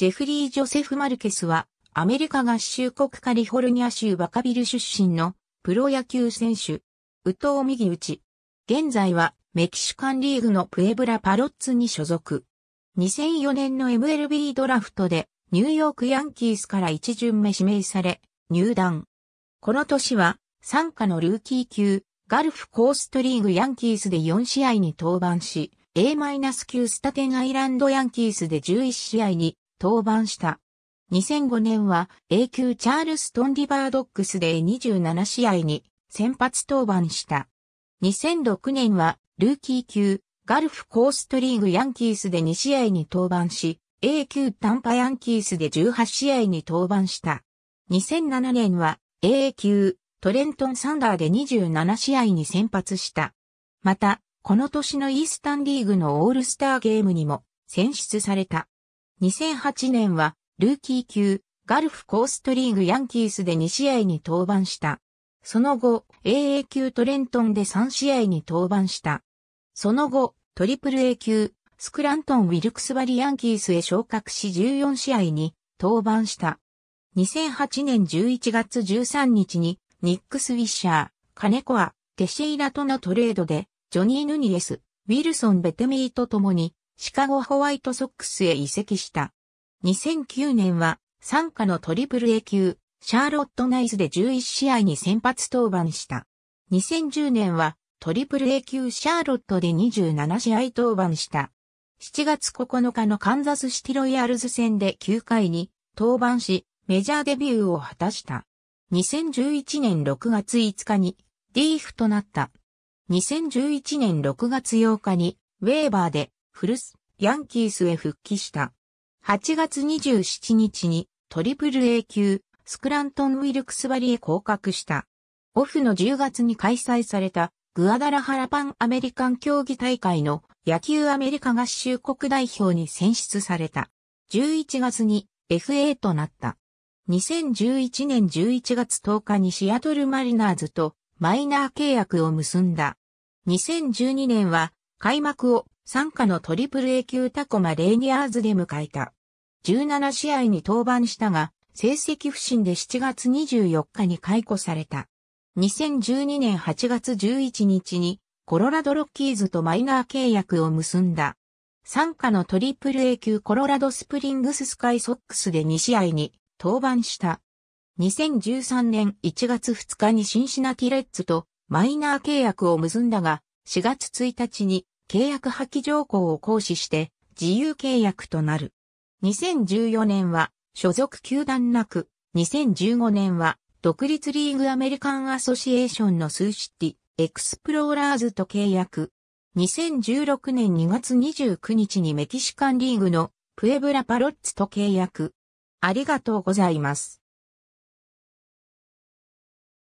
ジェフリー・ジョセフ・マルケスは、アメリカ合衆国カリフォルニア州バカビル出身のプロ野球選手、ウトウ・ミギウチ。現在はメキシカンリーグのプエブラ・パロッツに所属。2004年の MLB ドラフトでニューヨークヤンキースから一巡目指名され、入団。この年は、参加のルーキー級、ガルフコーストリーグヤンキースで4試合に登板し、A-9 スタテンアイランドヤンキースで11試合に登板した。2005年は A 級チャールストンリバードックスで27試合に先発登板した。2006年はルーキー級ガルフコーストリーグヤンキースで2試合に登板し、A 級タンパヤンキースで18試合に登板した。2007年は A 級トレントンサンダーで27試合に先発した。また、この年のイースタンリーグのオールスターゲームにも選出された。2008年は、ルーキー級、ガルフコーストリーグヤンキースで2試合に登板した。その後、AA 級トレントンで3試合に登板した。その後、トリプル A 級、スクラントン・ウィルクスバリヤンキースへ昇格し14試合に登板した。2008年11月13日に、ニックス・ウィッシャー、カネコア、テシェイラとのトレードで、ジョニー・ヌニエス、ウィルソン・ベテミーと共に、シカゴホワイトソックスへ移籍した。2009年は、参加のトリプル A 級、シャーロットナイズで11試合に先発登板した。2010年は、トリプル A 級シャーロットで27試合登板した。7月9日のカンザスシティロイヤルズ戦で9回に登板し、メジャーデビューを果たした。2011年6月5日にーフとなった。2011年6月8日にウェーバーでフルス、ヤンキースへ復帰した。8月27日にトリプル A 級、スクラントン・ウィルクスバリへ降格した。オフの10月に開催されたグアダラハラパンアメリカン競技大会の野球アメリカ合衆国代表に選出された。11月に FA となった。2011年11月10日にシアトルマリナーズとマイナー契約を結んだ。2012年は開幕を参加のトリプル A 級タコマ・レーニアーズで迎えた。17試合に登板したが、成績不振で7月24日に解雇された。2012年8月11日にコロラドロッキーズとマイナー契約を結んだ。参加のトリプル A 級コロラドスプリングススカイソックスで2試合に登板した。2013年1月2日にシンシナティレッツとマイナー契約を結んだが、4月1日に契約破棄条項を行使して自由契約となる。2014年は所属球団なく、2015年は独立リーグアメリカンアソシエーションのスーシティ、エクスプローラーズと契約。2016年2月29日にメキシカンリーグのプエブラパロッツと契約。ありがとうございます。